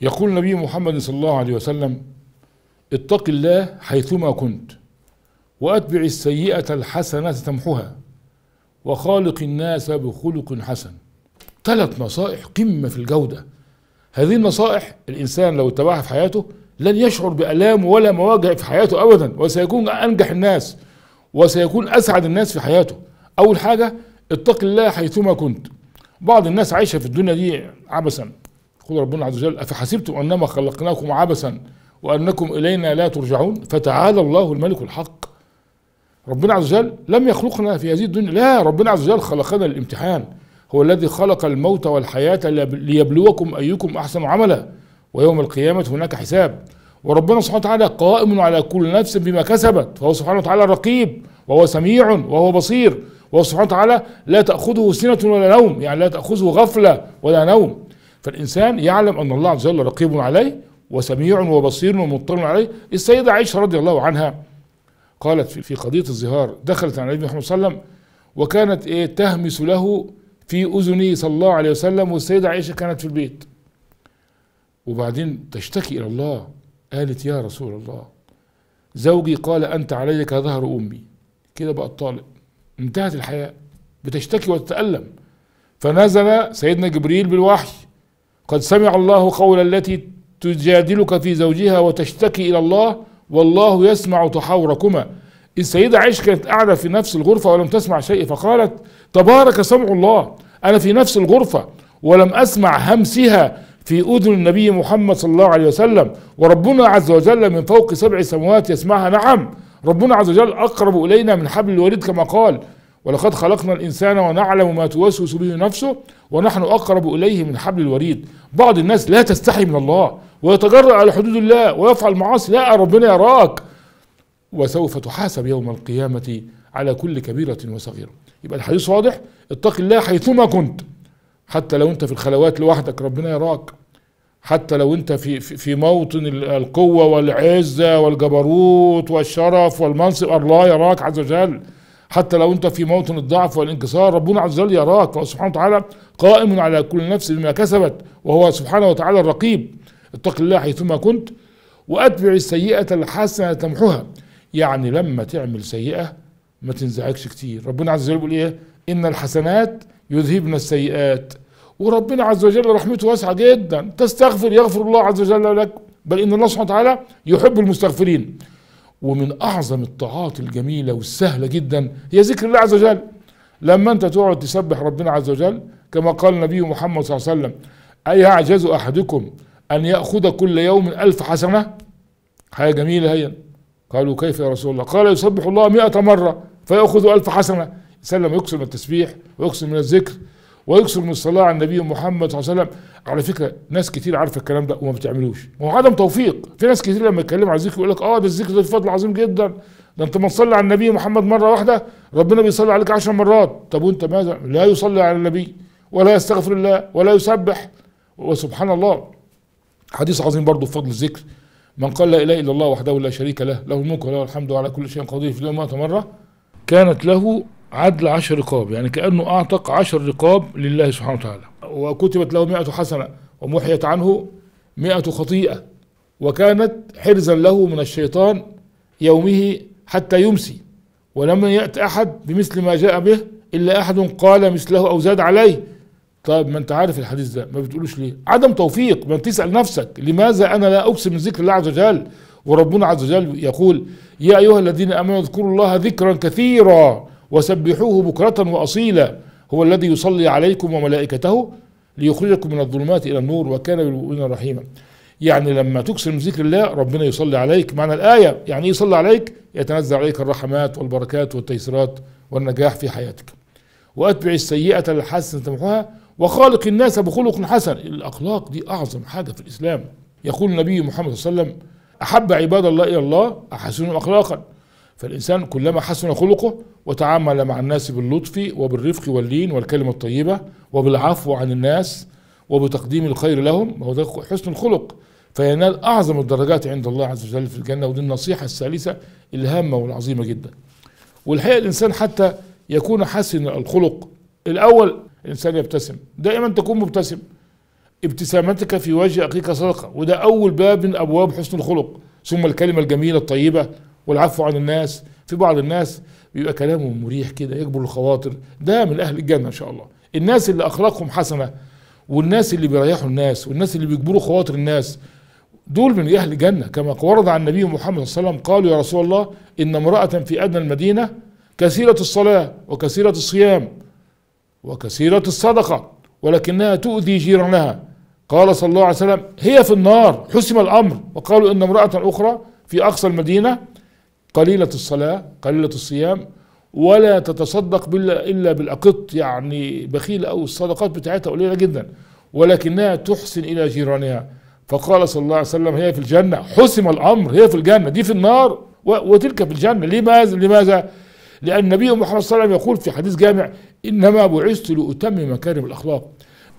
يقول النبي محمد صلى الله عليه وسلم اتق الله حيثما كنت واتبع السيئه الحسنه تمحها وخالق الناس بخلق حسن ثلاث نصائح قمه في الجوده هذه النصائح الانسان لو اتبعها في حياته لن يشعر بالام ولا مواجع في حياته ابدا وسيكون انجح الناس وسيكون اسعد الناس في حياته اول حاجه اتق الله حيثما كنت بعض الناس عايشه في الدنيا دي عبثا يقول ربنا عز وجل أفحسبتم أنما خلقناكم عبثا وأنكم إلينا لا ترجعون فتعالى الله الملك الحق ربنا عز وجل لم يخلقنا في هذه الدنيا لا ربنا عز وجل خلقنا للامتحان هو الذي خلق الموت والحياة ليبلوكم أيكم أحسن عملا ويوم القيامة هناك حساب وربنا سبحانه وتعالى قائم على كل نفس بما كسبت فهو سبحانه وتعالى رقيب وهو سميع وهو بصير وهو سبحانه وتعالى لا تأخذه سنة ولا نوم يعني لا تأخذه غفلة ولا نوم فالإنسان يعلم أن الله عز وجل رقيب عليه وسميع وبصير ومطلع عليه السيدة عائشة رضي الله عنها قالت في قضية الزهار دخلت على النبي صلى الله عليه وسلم وكانت إيه تهمس له في أذنه صلى الله عليه وسلم والسيدة عائشة كانت في البيت وبعدين تشتكي إلى الله قالت يا رسول الله زوجي قال أنت عليك ظهر أمي كده بقى الطالب انتهت الحياة بتشتكي وتتألم فنزل سيدنا جبريل بالوحي قد سمع الله قول التي تجادلك في زوجها وتشتكي إلى الله والله يسمع تحاوركما السيدة عائشة كانت قاعدة في نفس الغرفة ولم تسمع شيء فقالت تبارك سمع الله أنا في نفس الغرفة ولم أسمع همسها في أذن النبي محمد صلى الله عليه وسلم وربنا عز وجل من فوق سبع سماوات يسمعها نعم ربنا عز وجل أقرب إلينا من حبل الوريد كما قال ولقد خلقنا الإنسان ونعلم ما توسوس به نفسه ونحن أقرب إليه من حبل الوريد بعض الناس لا تستحي من الله ويتجرأ على حدود الله ويفعل معاصي لا ربنا يراك وسوف تحاسب يوم القيامة على كل كبيرة وصغيرة يبقى الحديث واضح اتق الله حيثما كنت حتى لو انت في الخلوات لوحدك ربنا يراك حتى لو انت في في موطن القوه والعزه والجبروت والشرف والمنصب الله يراك عز وجل حتى لو انت في موطن الضعف والانكسار ربنا عز وجل يراك سبحانه وتعالى قائم على كل نفس بما كسبت وهو سبحانه وتعالى الرقيب اتق الله حيثما كنت واتبع السيئه الحسنه تمحها يعني لما تعمل سيئه ما تنزعجش كتير ربنا عز وجل بيقول ايه ان الحسنات يذهبن السيئات وربنا عز وجل رحمته واسعه جدا تستغفر يغفر الله عز وجل لك بل ان الله سبحانه وتعالى يحب المستغفرين ومن أعظم الطاعات الجميلة والسهلة جدا هي ذكر الله عز وجل لما أنت تقعد تسبح ربنا عز وجل كما قال النبي محمد صلى الله عليه وسلم أيعجز أحدكم أن يأخذ كل يوم ألف حسنة حاجة جميلة هي قالوا كيف يا رسول الله قال يسبح الله مئة مرة فيأخذ ألف حسنة سلم يقسم من التسبيح ويقسم من الذكر ويكثر من الصلاه على النبي محمد صلى الله عليه وسلم على فكره ناس كتير عارفه الكلام ده وما بتعملوش ما هو عدم توفيق في ناس كتير لما يتكلم عن الذكر يقول لك اه ده الذكر ده فضل عظيم جدا ده انت ما تصلي على النبي محمد مره واحده ربنا بيصلي عليك عشر مرات طب وانت ماذا لا يصلي على النبي ولا يستغفر الله ولا يسبح وسبحان الله حديث عظيم برضه في فضل الذكر من قال لا اله الا الله وحده لا شريك له له الملك وله الحمد وعلى كل شيء قدير في اليوم 100 مره كانت له عدل عشر رقاب يعني كأنه أعتق عشر رقاب لله سبحانه وتعالى وكتبت له مئة حسنة ومحيت عنه مئة خطيئة وكانت حرزا له من الشيطان يومه حتى يمسي ولم يأت أحد بمثل ما جاء به إلا أحد قال مثله أو زاد عليه طيب ما انت عارف الحديث ده ما بتقولوش ليه عدم توفيق ما بتسأل نفسك لماذا أنا لا أقسم من ذكر الله عز وجل وربنا عز وجل يقول يا أيها الذين آمنوا اذكروا الله ذكرا كثيرا وسبحوه بكرة وأصيلا هو الذي يصلي عليكم وملائكته ليخرجكم من الظلمات إلى النور وكان بالمؤمنين رحيما يعني لما تكثر من ذكر الله ربنا يصلي عليك معنى الآية يعني إيه يصلي عليك يتنزل عليك الرحمات والبركات والتيسيرات والنجاح في حياتك وأتبع السيئة الحسنة تمحوها وخالق الناس بخلق حسن الأخلاق دي أعظم حاجة في الإسلام يقول النبي محمد صلى الله عليه وسلم أحب عباد الله إلى الله أحسنهم أخلاقا فالإنسان كلما حسن خلقه وتعامل مع الناس باللطف وبالرفق واللين والكلمة الطيبة وبالعفو عن الناس وبتقديم الخير لهم هو ده حسن الخلق فينال أعظم الدرجات عند الله عز وجل في الجنة ودي النصيحة الثالثة الهامة والعظيمة جدا والحقيقة الإنسان حتى يكون حسن الخلق الأول الإنسان يبتسم دائما تكون مبتسم ابتسامتك في وجه أخيك صدقة وده أول باب من أبواب حسن الخلق ثم الكلمة الجميلة الطيبة والعفو عن الناس في بعض الناس بيبقى كلامه مريح كده يجبر الخواطر ده من اهل الجنه ان شاء الله الناس اللي اخلاقهم حسنه والناس اللي بيريحوا الناس والناس اللي بيجبروا خواطر الناس دول من اهل الجنه كما ورد عن النبي محمد صلى الله عليه وسلم قالوا يا رسول الله ان امراه في ادنى المدينه كثيره الصلاه وكثيره الصيام وكثيره الصدقه ولكنها تؤذي جيرانها قال صلى الله عليه وسلم هي في النار حسم الامر وقالوا ان امراه اخرى في اقصى المدينه قليلة الصلاة قليلة الصيام ولا تتصدق إلا بالأقط يعني بخيل أو الصدقات بتاعتها قليلة جدا ولكنها تحسن إلى جيرانها فقال صلى الله عليه وسلم هي في الجنة حسم الأمر هي في الجنة دي في النار وتلك في الجنة لماذا لماذا لأن النبي محمد صلى الله عليه وسلم يقول في حديث جامع إنما بعثت لأتمم مكارم الأخلاق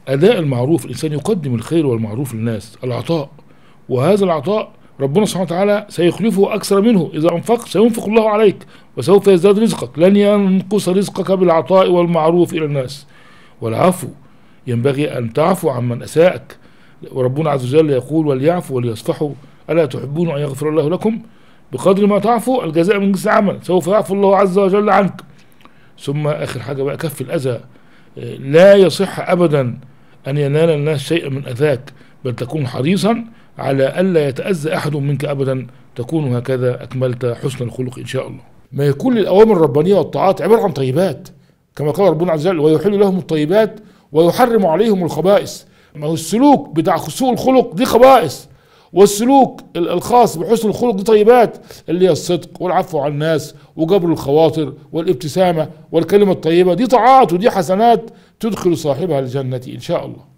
أداء المعروف الإنسان يقدم الخير والمعروف للناس العطاء وهذا العطاء ربنا سبحانه وتعالى سيخلفه أكثر منه إذا أنفق سينفق الله عليك وسوف يزداد رزقك لن ينقص رزقك بالعطاء والمعروف إلى الناس والعفو ينبغي أن تعفو عمن أساءك وربنا عز وجل يقول وليعفو وليصفحوا ألا تحبون أن يغفر الله لكم بقدر ما تعفو الجزاء من جنس العمل سوف يعفو الله عز وجل عنك ثم آخر حاجة بقى كف الأذى لا يصح أبدا أن ينال الناس شيئا من أذاك بل تكون حريصا على ألا يتأذى أحد منك أبدا تكون هكذا أكملت حسن الخلق إن شاء الله ما يكون الأوامر الربانية والطاعات عبارة عن طيبات كما قال ربنا عز وجل ويحل لهم الطيبات ويحرم عليهم الخبائث ما هو السلوك بتاع سوء الخلق دي خبائث والسلوك الخاص بحسن الخلق دي طيبات اللي هي الصدق والعفو عن الناس وجبر الخواطر والابتسامه والكلمه الطيبه دي طاعات ودي حسنات تدخل صاحبها الجنه ان شاء الله.